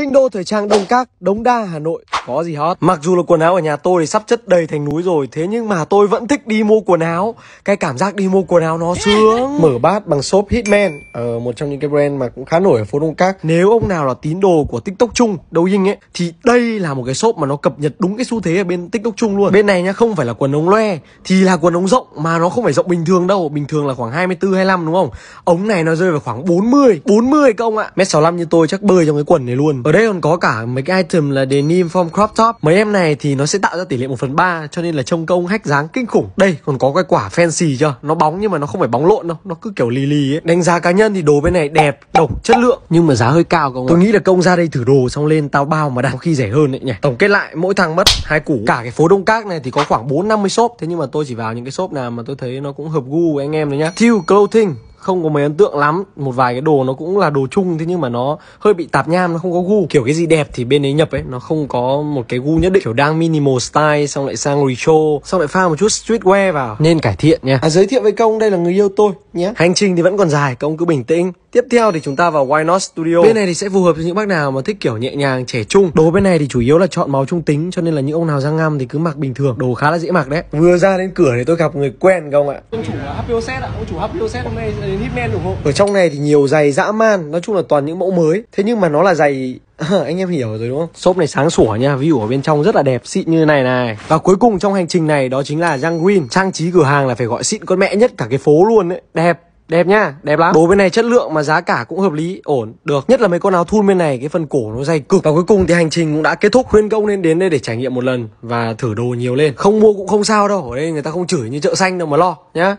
Kinh đô thời trang Đông Các, Đống Đa, Hà Nội có gì hot Mặc dù là quần áo ở nhà tôi thì sắp chất đầy thành núi rồi Thế nhưng mà tôi vẫn thích đi mua quần áo Cái cảm giác đi mua quần áo nó sướng Mở bát bằng shop Hitman ở ờ, Một trong những cái brand mà cũng khá nổi ở phố Đông Các Nếu ông nào là tín đồ của TikTok chung Đầu hình ấy Thì đây là một cái shop mà nó cập nhật đúng cái xu thế ở bên TikTok chung luôn Bên này nhá không phải là quần ống loe Thì là quần ống rộng mà nó không phải rộng bình thường đâu Bình thường là khoảng 24 25 đúng không Ống này nó rơi vào khoảng 40 40 các ông ạ Mét 65 như tôi chắc bơi trong cái quần này luôn Ở đây còn có cả mấy cái item là denim form crop top mấy em này thì nó sẽ tạo ra tỷ lệ 1 phần ba cho nên là trông công hách dáng kinh khủng đây còn có cái quả fancy chưa nó bóng nhưng mà nó không phải bóng lộn đâu nó cứ kiểu lì lì ấy đánh giá cá nhân thì đồ bên này đẹp độc chất lượng nhưng mà giá hơi cao công tôi nghĩ là công ra đây thử đồ xong lên tao bao mà đang khi rẻ hơn đấy nhỉ tổng kết lại mỗi thằng mất hai củ cả cái phố đông các này thì có khoảng bốn năm mươi shop thế nhưng mà tôi chỉ vào những cái shop nào mà tôi thấy nó cũng hợp gu của anh em đấy nhá Thiêu Clothing không có mấy ấn tượng lắm một vài cái đồ nó cũng là đồ chung thế nhưng mà nó hơi bị tạp nham nó không có gu kiểu cái gì đẹp thì bên ấy nhập ấy nó không có một cái gu nhất định kiểu đang minimal style xong lại sang retro xong lại pha một chút streetwear vào nên cải thiện nha à, giới thiệu với công đây là người yêu tôi nhé hành trình thì vẫn còn dài công cứ bình tĩnh Tiếp theo thì chúng ta vào Why Not Studio Bên này thì sẽ phù hợp cho những bác nào mà thích kiểu nhẹ nhàng, trẻ trung Đồ bên này thì chủ yếu là chọn màu trung tính Cho nên là những ông nào răng ngăm thì cứ mặc bình thường Đồ khá là dễ mặc đấy Vừa ra đến cửa thì tôi gặp người quen không ạ Ông chủ là HPO Set ạ Ông chủ HPO Set hôm nay Hitman ủng hộ ở trong này thì nhiều giày dã man nói chung là toàn những mẫu mới thế nhưng mà nó là giày anh em hiểu rồi đúng không? Shop này sáng sủa nha, view ở bên trong rất là đẹp, xịn như này này. Và cuối cùng trong hành trình này đó chính là Young Green, trang trí cửa hàng là phải gọi xịn con mẹ nhất cả cái phố luôn đấy. Đẹp, đẹp nha, đẹp lắm Đồ bên này chất lượng mà giá cả cũng hợp lý ổn được nhất là mấy con áo thun bên này cái phần cổ nó dày cực và cuối cùng thì hành trình cũng đã kết thúc khuyên công nên đến đây để trải nghiệm một lần và thử đồ nhiều lên không mua cũng không sao đâu ở đây người ta không chửi như chợ xanh đâu mà lo nhá